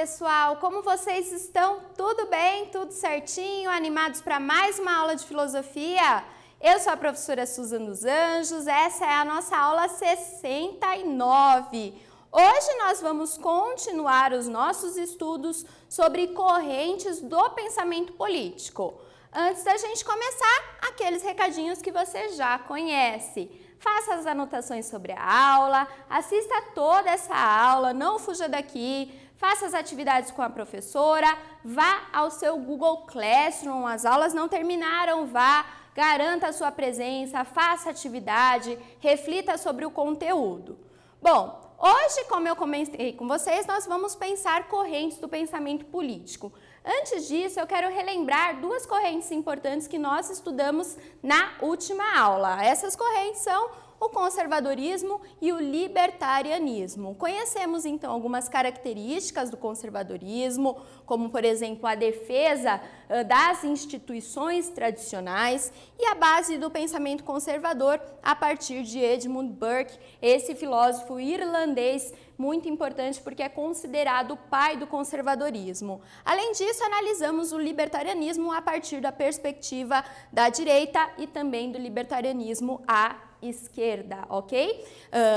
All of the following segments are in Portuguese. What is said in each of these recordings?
pessoal! Como vocês estão? Tudo bem? Tudo certinho? Animados para mais uma aula de filosofia? Eu sou a professora Suzana dos Anjos, essa é a nossa aula 69. Hoje nós vamos continuar os nossos estudos sobre correntes do pensamento político. Antes da gente começar, aqueles recadinhos que você já conhece faça as anotações sobre a aula, assista toda essa aula, não fuja daqui, faça as atividades com a professora, vá ao seu Google Classroom, as aulas não terminaram, vá, garanta a sua presença, faça atividade, reflita sobre o conteúdo. Bom, hoje, como eu comentei com vocês, nós vamos pensar correntes do pensamento político. Antes disso, eu quero relembrar duas correntes importantes que nós estudamos na última aula. Essas correntes são o conservadorismo e o libertarianismo. Conhecemos então algumas características do conservadorismo, como por exemplo a defesa das instituições tradicionais e a base do pensamento conservador a partir de Edmund Burke, esse filósofo irlandês muito importante porque é considerado o pai do conservadorismo. Além disso, analisamos o libertarianismo a partir da perspectiva da direita e também do libertarianismo à esquerda, ok?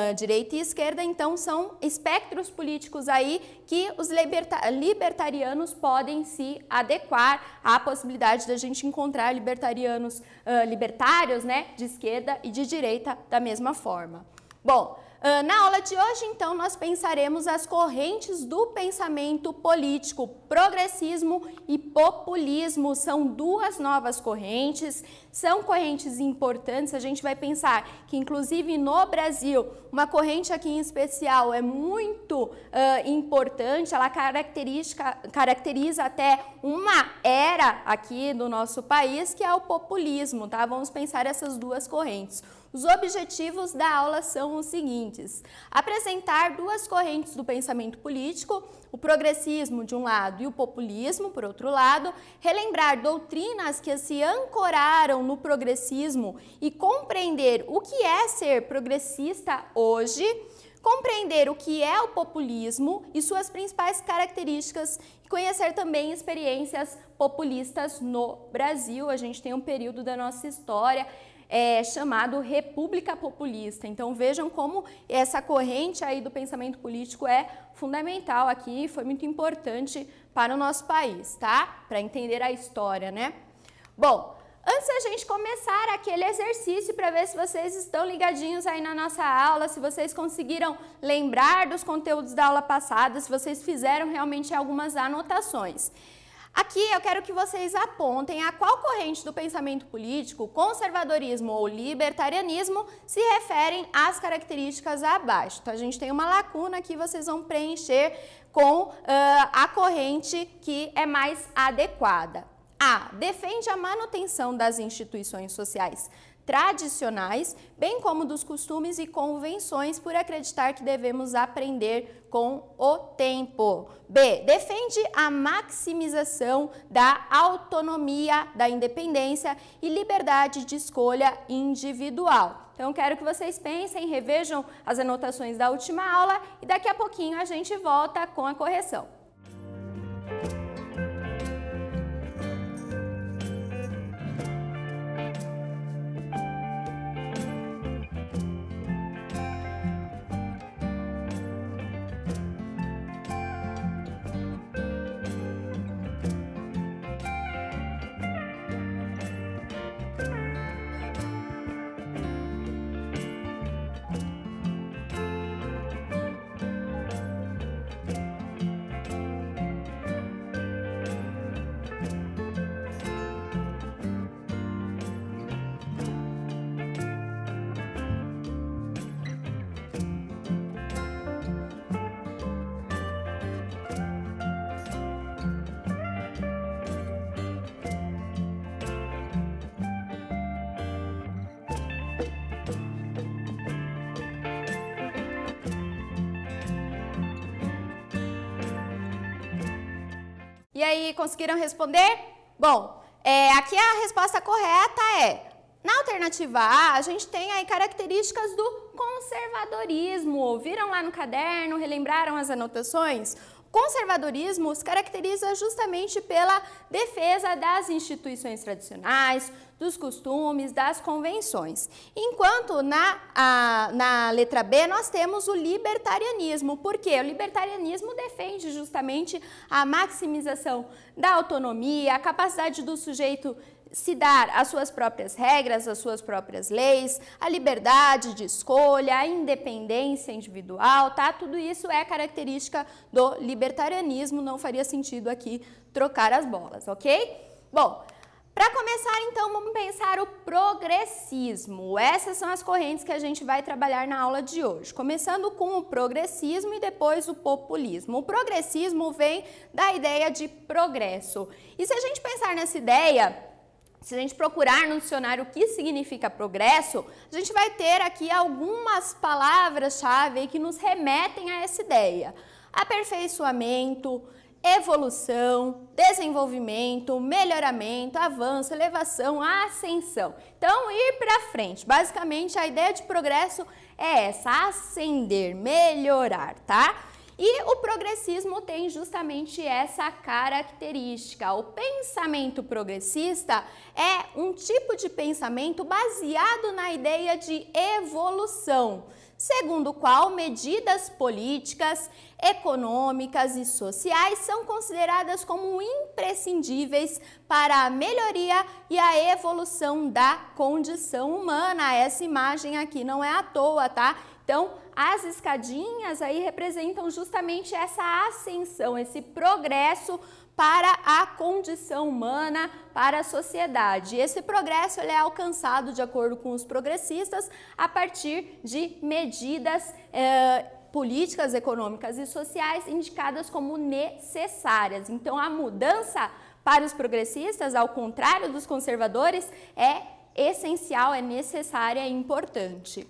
Uh, direita e esquerda, então, são espectros políticos aí que os liberta libertarianos podem se adequar à possibilidade da gente encontrar libertarianos, uh, libertários, né, de esquerda e de direita da mesma forma. Bom, ah, na aula de hoje, então, nós pensaremos as correntes do pensamento político. Progressismo e populismo são duas novas correntes, são correntes importantes. A gente vai pensar que, inclusive no Brasil, uma corrente aqui em especial é muito uh, importante, ela caracteriza até uma era aqui no nosso país, que é o populismo, tá? Vamos pensar essas duas correntes. Os objetivos da aula são os seguintes: apresentar duas correntes do pensamento político, o progressismo de um lado e o populismo por outro lado, relembrar doutrinas que se ancoraram no progressismo e compreender o que é ser progressista hoje compreender o que é o populismo e suas principais características e conhecer também experiências populistas no Brasil. A gente tem um período da nossa história é, chamado República Populista. Então vejam como essa corrente aí do pensamento político é fundamental aqui, foi muito importante para o nosso país, tá? Para entender a história, né? Bom, Antes da gente começar aquele exercício para ver se vocês estão ligadinhos aí na nossa aula, se vocês conseguiram lembrar dos conteúdos da aula passada, se vocês fizeram realmente algumas anotações. Aqui eu quero que vocês apontem a qual corrente do pensamento político, conservadorismo ou libertarianismo, se referem às características abaixo. Então a gente tem uma lacuna que vocês vão preencher com uh, a corrente que é mais adequada. A. Defende a manutenção das instituições sociais tradicionais, bem como dos costumes e convenções, por acreditar que devemos aprender com o tempo. B. Defende a maximização da autonomia, da independência e liberdade de escolha individual. Então, quero que vocês pensem, revejam as anotações da última aula e daqui a pouquinho a gente volta com a correção. E aí, conseguiram responder? Bom, é, aqui a resposta correta é na alternativa A, a gente tem aí características do conservadorismo. Viram lá no caderno, relembraram as anotações? conservadorismo se caracteriza justamente pela defesa das instituições tradicionais, dos costumes, das convenções. Enquanto na, a, na letra B nós temos o libertarianismo, porque o libertarianismo defende justamente a maximização da autonomia, a capacidade do sujeito se dar as suas próprias regras, as suas próprias leis, a liberdade de escolha, a independência individual, tá? Tudo isso é característica do libertarianismo, não faria sentido aqui trocar as bolas, ok? Bom, para começar, então, vamos pensar o progressismo. Essas são as correntes que a gente vai trabalhar na aula de hoje. Começando com o progressismo e depois o populismo. O progressismo vem da ideia de progresso. E se a gente pensar nessa ideia, se a gente procurar no dicionário o que significa progresso, a gente vai ter aqui algumas palavras-chave que nos remetem a essa ideia. Aperfeiçoamento, evolução, desenvolvimento, melhoramento, avanço, elevação, ascensão. Então, ir para frente. Basicamente, a ideia de progresso é essa, ascender, melhorar, tá? E o progressismo tem justamente essa característica. O pensamento progressista é um tipo de pensamento baseado na ideia de evolução, segundo o qual medidas políticas, econômicas e sociais são consideradas como imprescindíveis para a melhoria e a evolução da condição humana. Essa imagem aqui não é à toa, tá? Então, as escadinhas aí representam justamente essa ascensão, esse progresso para a condição humana, para a sociedade. Esse progresso ele é alcançado, de acordo com os progressistas, a partir de medidas eh, políticas, econômicas e sociais indicadas como necessárias. Então, a mudança para os progressistas, ao contrário dos conservadores, é essencial, é necessária é importante.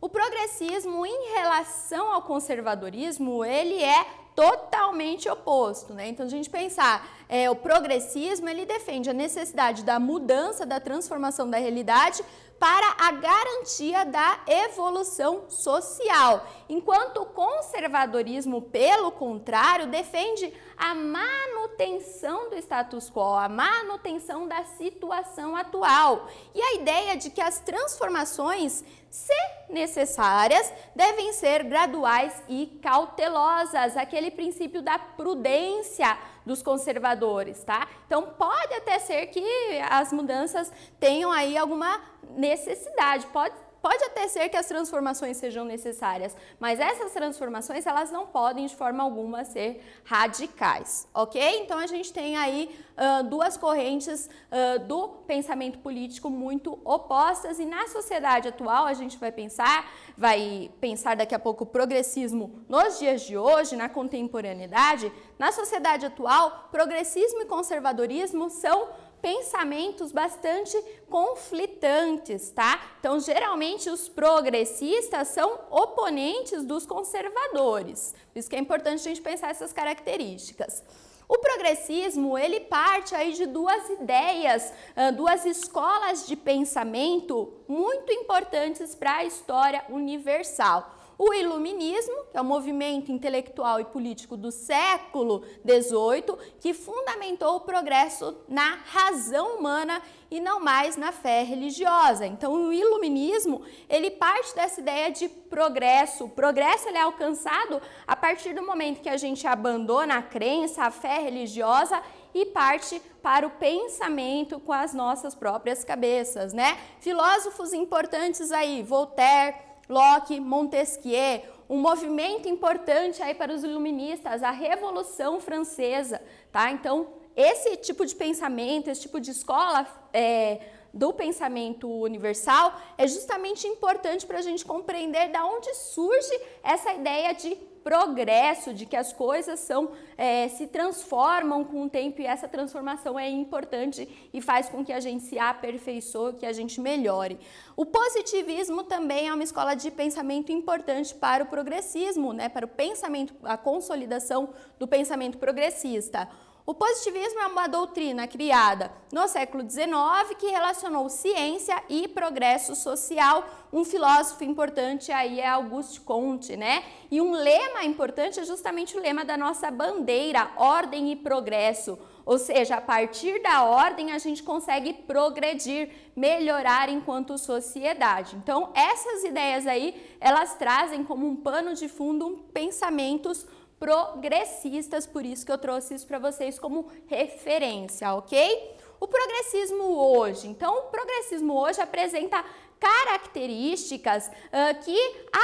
O progressismo em relação ao conservadorismo, ele é totalmente oposto, né? Então a gente pensar, é, o progressismo ele defende a necessidade da mudança, da transformação da realidade para a garantia da evolução social, enquanto o conservadorismo, pelo contrário, defende a manutenção do status quo, a manutenção da situação atual e a ideia de que as transformações, se necessárias, devem ser graduais e cautelosas, aquele princípio da prudência dos conservadores, tá? Então pode até ser que as mudanças tenham aí alguma necessidade, pode Pode até ser que as transformações sejam necessárias, mas essas transformações elas não podem de forma alguma ser radicais, ok? Então a gente tem aí uh, duas correntes uh, do pensamento político muito opostas e na sociedade atual a gente vai pensar, vai pensar daqui a pouco o progressismo nos dias de hoje, na contemporaneidade. Na sociedade atual, progressismo e conservadorismo são pensamentos bastante conflitantes, tá? Então, geralmente os progressistas são oponentes dos conservadores. Por isso que é importante a gente pensar essas características. O progressismo, ele parte aí de duas ideias, duas escolas de pensamento muito importantes para a história universal o iluminismo, que é o movimento intelectual e político do século XVIII, que fundamentou o progresso na razão humana e não mais na fé religiosa. Então, o iluminismo, ele parte dessa ideia de progresso. O progresso ele é alcançado a partir do momento que a gente abandona a crença, a fé religiosa e parte para o pensamento com as nossas próprias cabeças, né? Filósofos importantes aí, Voltaire, Locke, Montesquieu, um movimento importante aí para os iluministas, a Revolução Francesa, tá? Então, esse tipo de pensamento, esse tipo de escola é, do pensamento universal, é justamente importante para a gente compreender da onde surge essa ideia de progresso, de que as coisas são, é, se transformam com o tempo e essa transformação é importante e faz com que a gente se aperfeiçoe, que a gente melhore. O positivismo também é uma escola de pensamento importante para o progressismo, né, para o pensamento, a consolidação do pensamento progressista. O positivismo é uma doutrina criada no século XIX que relacionou ciência e progresso social. Um filósofo importante aí é Auguste Comte, né? E um lema importante é justamente o lema da nossa bandeira, ordem e progresso. Ou seja, a partir da ordem a gente consegue progredir, melhorar enquanto sociedade. Então, essas ideias aí, elas trazem como um pano de fundo pensamentos progressistas, por isso que eu trouxe isso para vocês como referência, ok? O progressismo hoje. Então, o progressismo hoje apresenta características uh, que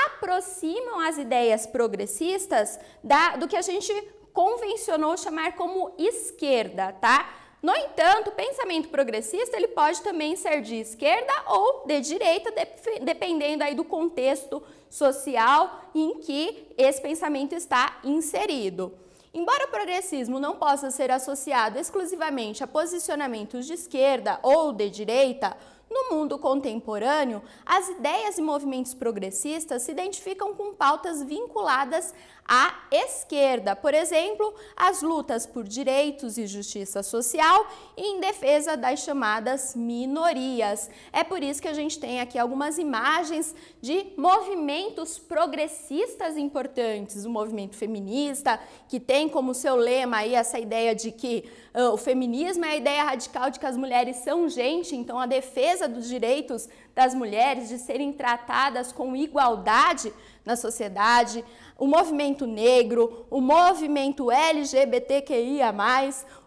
aproximam as ideias progressistas da, do que a gente convencionou chamar como esquerda, tá? No entanto, o pensamento progressista ele pode também ser de esquerda ou de direita, dependendo aí do contexto social em que esse pensamento está inserido. Embora o progressismo não possa ser associado exclusivamente a posicionamentos de esquerda ou de direita, no mundo contemporâneo, as ideias e movimentos progressistas se identificam com pautas vinculadas à esquerda, por exemplo, as lutas por direitos e justiça social e em defesa das chamadas minorias. É por isso que a gente tem aqui algumas imagens de movimentos progressistas importantes, o movimento feminista, que tem como seu lema aí essa ideia de que uh, o feminismo é a ideia radical de que as mulheres são gente, então a defesa defesa dos direitos das mulheres, de serem tratadas com igualdade na sociedade, o movimento negro, o movimento LGBTQIA,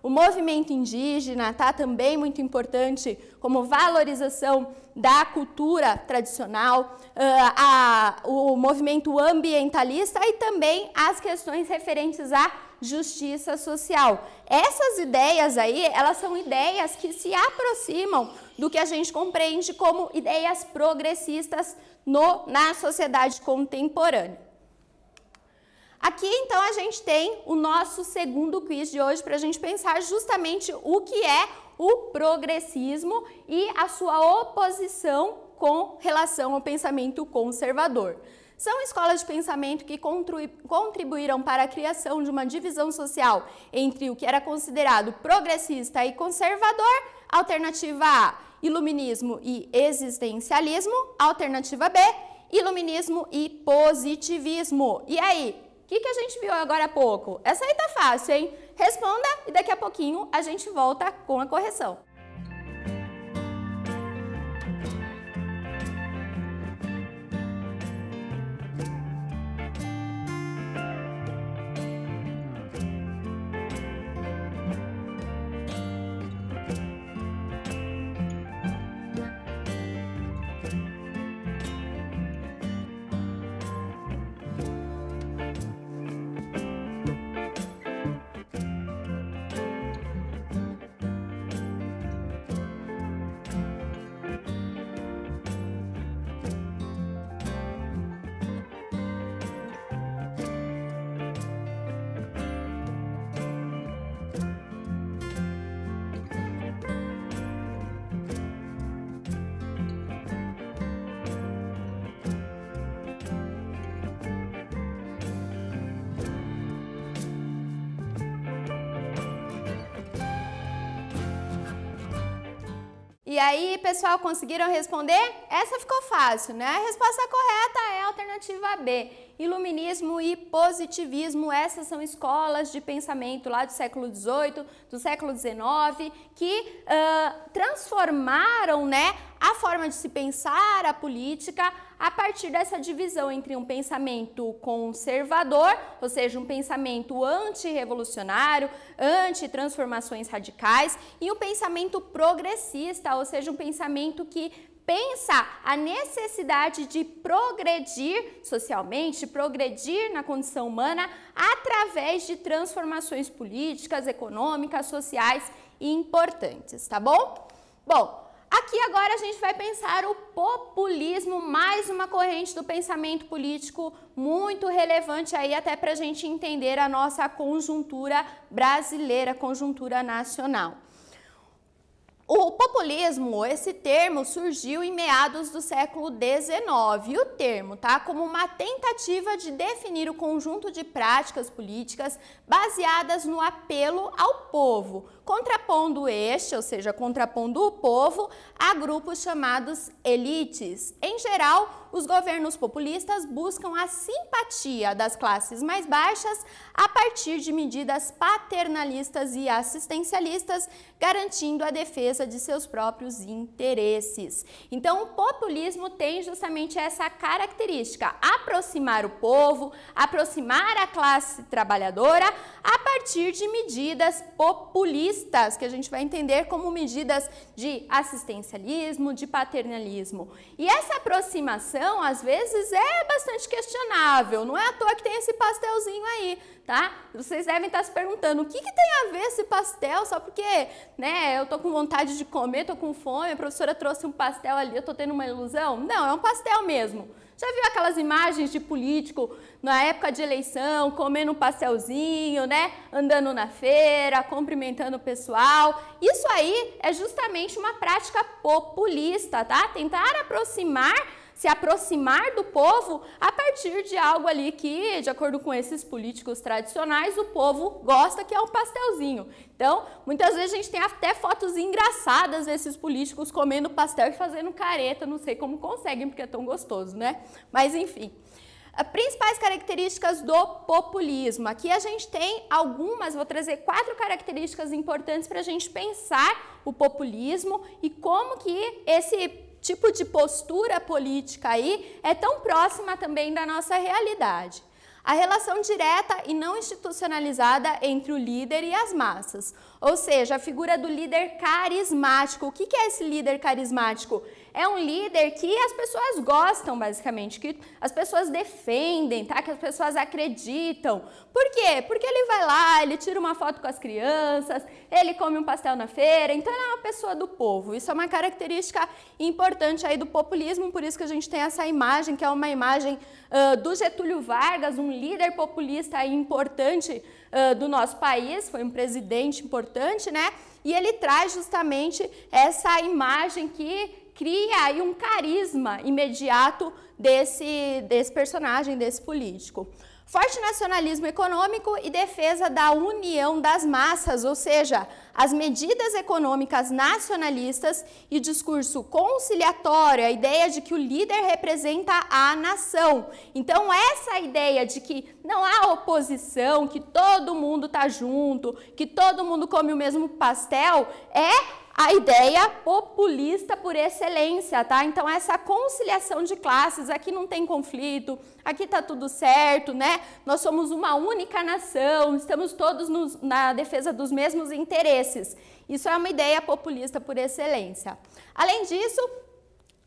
o movimento indígena está também muito importante como valorização da cultura tradicional, ah, a, o movimento ambientalista e também as questões referentes à justiça social. Essas ideias aí, elas são ideias que se aproximam do que a gente compreende como ideias progressistas no, na sociedade contemporânea. Aqui, então, a gente tem o nosso segundo quiz de hoje para a gente pensar justamente o que é o progressismo e a sua oposição com relação ao pensamento conservador. São escolas de pensamento que contribuíram para a criação de uma divisão social entre o que era considerado progressista e conservador, alternativa A, iluminismo e existencialismo. Alternativa B, iluminismo e positivismo. E aí, o que, que a gente viu agora há pouco? Essa aí tá fácil, hein? Responda e daqui a pouquinho a gente volta com a correção. E aí, pessoal, conseguiram responder? Essa ficou fácil, né? A resposta correta é a alternativa B. Iluminismo e positivismo, essas são escolas de pensamento lá do século XVIII, do século XIX, que uh, transformaram né, a forma de se pensar a política, a partir dessa divisão entre um pensamento conservador, ou seja, um pensamento antirrevolucionário, anti-transformações radicais, e um pensamento progressista, ou seja, um pensamento que pensa a necessidade de progredir socialmente, progredir na condição humana através de transformações políticas, econômicas, sociais e importantes, tá bom? Bom, Aqui agora a gente vai pensar o populismo, mais uma corrente do pensamento político muito relevante aí até para a gente entender a nossa conjuntura brasileira, conjuntura nacional. O populismo, esse termo surgiu em meados do século XIX. E o termo tá como uma tentativa de definir o conjunto de práticas políticas baseadas no apelo ao povo, contrapondo este, ou seja, contrapondo o povo, a grupos chamados elites. Em geral, os governos populistas buscam a simpatia das classes mais baixas a partir de medidas paternalistas e assistencialistas, garantindo a defesa de seus próprios interesses. Então, o populismo tem justamente essa característica: aproximar o povo, aproximar a classe trabalhadora a partir de medidas populistas que a gente vai entender como medidas de assistencialismo, de paternalismo. E essa aproximação, às vezes, é bastante questionável. Não é à toa que tem esse pastelzinho aí, tá? Vocês devem estar se perguntando, o que, que tem a ver esse pastel? Só porque, né, eu tô com vontade de comer, tô com fome, a professora trouxe um pastel ali, eu tô tendo uma ilusão. Não, é um pastel mesmo. Já viu aquelas imagens de político na época de eleição, comendo um pastelzinho, né? Andando na feira, cumprimentando o pessoal. Isso aí é justamente uma prática populista, tá? Tentar aproximar se aproximar do povo partir de algo ali que, de acordo com esses políticos tradicionais, o povo gosta, que é um pastelzinho. Então, muitas vezes a gente tem até fotos engraçadas desses políticos comendo pastel e fazendo careta, não sei como conseguem, porque é tão gostoso, né? Mas enfim. Principais características do populismo. Aqui a gente tem algumas, vou trazer quatro características importantes para a gente pensar o populismo e como que esse tipo de postura política aí é tão próxima também da nossa realidade. A relação direta e não institucionalizada entre o líder e as massas, ou seja, a figura do líder carismático. O que é esse líder carismático? é um líder que as pessoas gostam, basicamente, que as pessoas defendem, tá? Que as pessoas acreditam. Por quê? Porque ele vai lá, ele tira uma foto com as crianças, ele come um pastel na feira, então ele é uma pessoa do povo. Isso é uma característica importante aí do populismo, por isso que a gente tem essa imagem, que é uma imagem uh, do Getúlio Vargas, um líder populista importante uh, do nosso país, foi um presidente importante, né? E ele traz justamente essa imagem que cria aí um carisma imediato desse, desse personagem, desse político. Forte nacionalismo econômico e defesa da união das massas, ou seja, as medidas econômicas nacionalistas e discurso conciliatório, a ideia de que o líder representa a nação. Então, essa ideia de que não há oposição, que todo mundo está junto, que todo mundo come o mesmo pastel, é a ideia populista por excelência, tá? Então essa conciliação de classes, aqui não tem conflito, aqui tá tudo certo, né? Nós somos uma única nação, estamos todos nos, na defesa dos mesmos interesses. Isso é uma ideia populista por excelência. Além disso,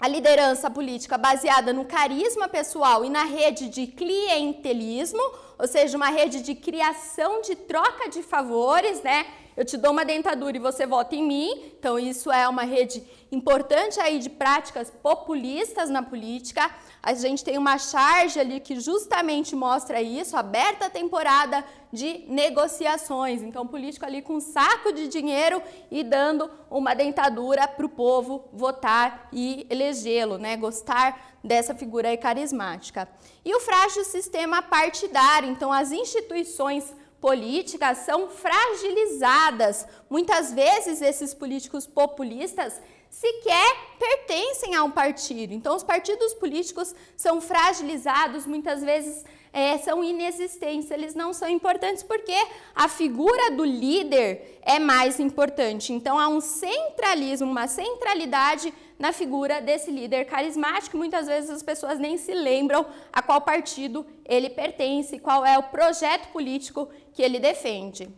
a liderança política baseada no carisma pessoal e na rede de clientelismo, ou seja, uma rede de criação de troca de favores, né? Eu te dou uma dentadura e você vota em mim. Então, isso é uma rede importante aí de práticas populistas na política. A gente tem uma charge ali que justamente mostra isso, aberta temporada de negociações. Então, político ali com um saco de dinheiro e dando uma dentadura para o povo votar e elegê-lo, né? Gostar dessa figura aí carismática. E o frágil sistema partidário, então as instituições políticas são fragilizadas. Muitas vezes esses políticos populistas sequer pertencem a um partido. Então os partidos políticos são fragilizados, muitas vezes é, são inexistentes, eles não são importantes porque a figura do líder é mais importante. Então há um centralismo, uma centralidade na figura desse líder carismático. Muitas vezes as pessoas nem se lembram a qual partido ele pertence, qual é o projeto político que ele defende.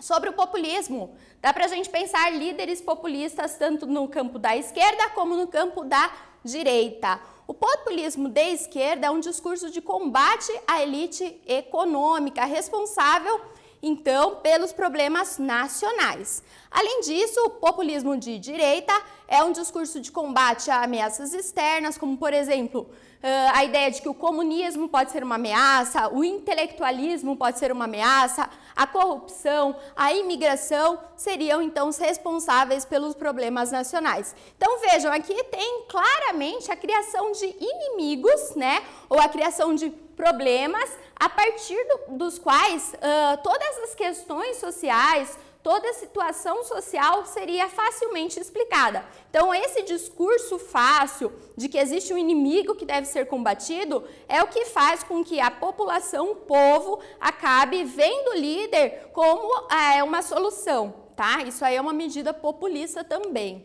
Sobre o populismo, dá para a gente pensar líderes populistas tanto no campo da esquerda como no campo da direita. O populismo de esquerda é um discurso de combate à elite econômica responsável então, pelos problemas nacionais. Além disso, o populismo de direita é um discurso de combate a ameaças externas, como, por exemplo, ah, a ideia de que o comunismo pode ser uma ameaça, o intelectualismo pode ser uma ameaça, a corrupção, a imigração seriam então os responsáveis pelos problemas nacionais. Então vejam, aqui tem claramente a criação de inimigos, né? Ou a criação de problemas a partir do, dos quais uh, todas as questões sociais, toda a situação social seria facilmente explicada. Então, esse discurso fácil de que existe um inimigo que deve ser combatido é o que faz com que a população, o povo, acabe vendo o líder como ah, é, uma solução, tá? Isso aí é uma medida populista também.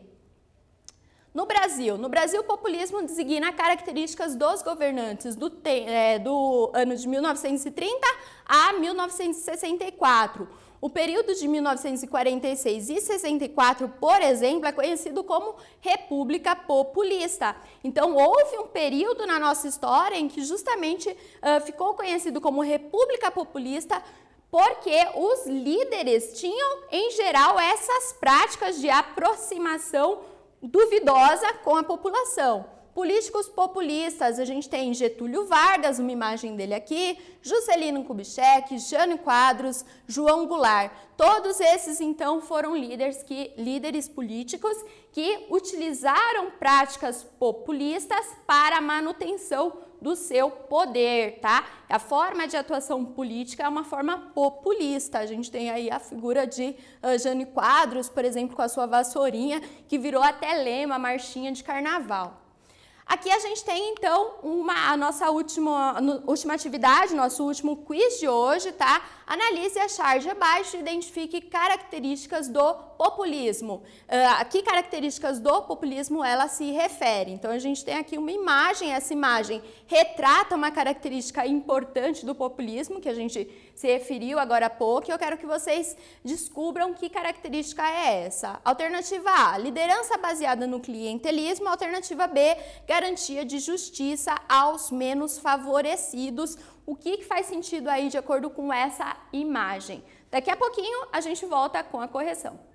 No Brasil, no Brasil, o populismo designa características dos governantes do, é, do ano de 1930 a 1964 o período de 1946 e 64, por exemplo, é conhecido como República Populista. Então, houve um período na nossa história em que justamente uh, ficou conhecido como República Populista porque os líderes tinham, em geral, essas práticas de aproximação duvidosa com a população. Políticos populistas, a gente tem Getúlio Vargas, uma imagem dele aqui, Juscelino Kubitschek, Jânio Quadros, João Goulart. Todos esses, então, foram líderes, que, líderes políticos que utilizaram práticas populistas para a manutenção do seu poder, tá? A forma de atuação política é uma forma populista. A gente tem aí a figura de uh, ah, Jane Quadros, por exemplo, com a sua vassourinha, que virou até lema, marchinha de carnaval. Aqui a gente tem, então, uma, a nossa última, última atividade, nosso último quiz de hoje, tá? Analise a charge abaixo e identifique características do populismo. A ah, que características do populismo ela se refere? Então, a gente tem aqui uma imagem, essa imagem retrata uma característica importante do populismo, que a gente se referiu agora há pouco, e eu quero que vocês descubram que característica é essa. Alternativa A, liderança baseada no clientelismo. Alternativa B, garantia de justiça aos menos favorecidos. O que, que faz sentido aí de acordo com essa imagem? Daqui a pouquinho a gente volta com a correção.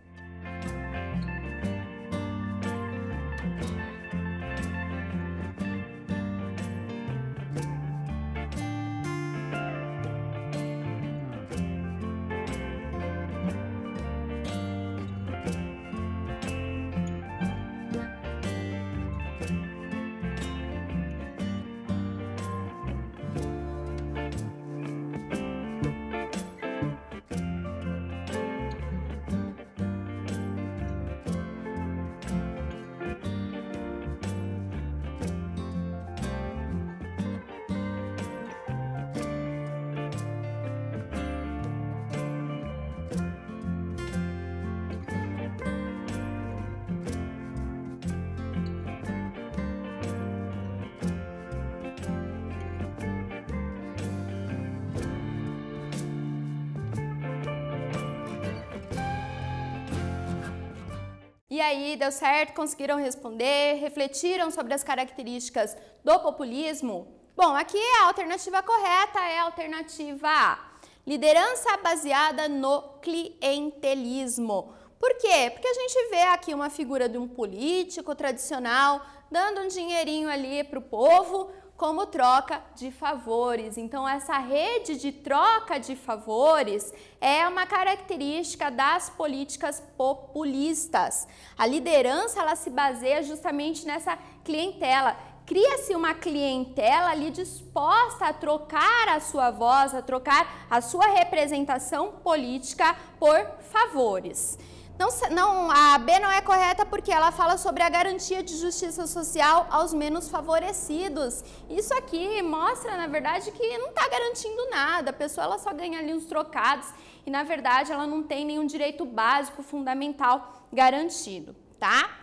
E aí deu certo, conseguiram responder, refletiram sobre as características do populismo? Bom, aqui é a alternativa correta é a alternativa A. Liderança baseada no clientelismo. Por quê? Porque a gente vê aqui uma figura de um político tradicional dando um dinheirinho ali para o povo, como troca de favores. Então, essa rede de troca de favores é uma característica das políticas populistas. A liderança ela se baseia justamente nessa clientela. Cria-se uma clientela ali disposta a trocar a sua voz, a trocar a sua representação política por favores. Não, não, a B não é correta porque ela fala sobre a garantia de justiça social aos menos favorecidos. Isso aqui mostra, na verdade, que não está garantindo nada. A pessoa ela só ganha ali uns trocados e, na verdade, ela não tem nenhum direito básico fundamental garantido, tá?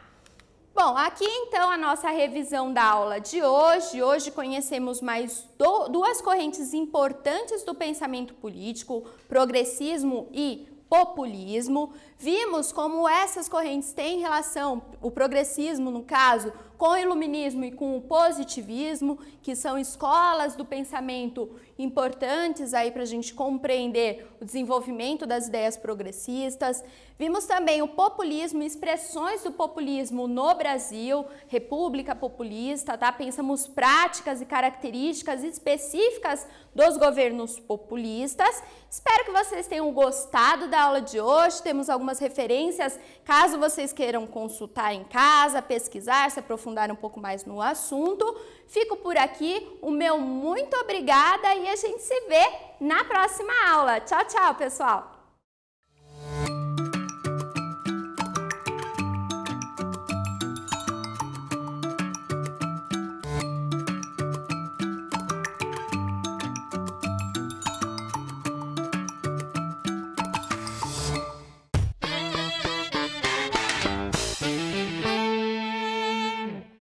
Bom, aqui então a nossa revisão da aula de hoje. Hoje conhecemos mais do, duas correntes importantes do pensamento político, progressismo e populismo. Vimos como essas correntes têm relação, o progressismo no caso, com o iluminismo e com o positivismo, que são escolas do pensamento importantes aí para a gente compreender o desenvolvimento das ideias progressistas. Vimos também o populismo, expressões do populismo no Brasil, república populista, tá? Pensamos práticas e características específicas dos governos populistas. Espero que vocês tenham gostado da aula de hoje. Temos algumas algumas referências, caso vocês queiram consultar em casa, pesquisar, se aprofundar um pouco mais no assunto. Fico por aqui, o meu muito obrigada e a gente se vê na próxima aula. Tchau, tchau, pessoal!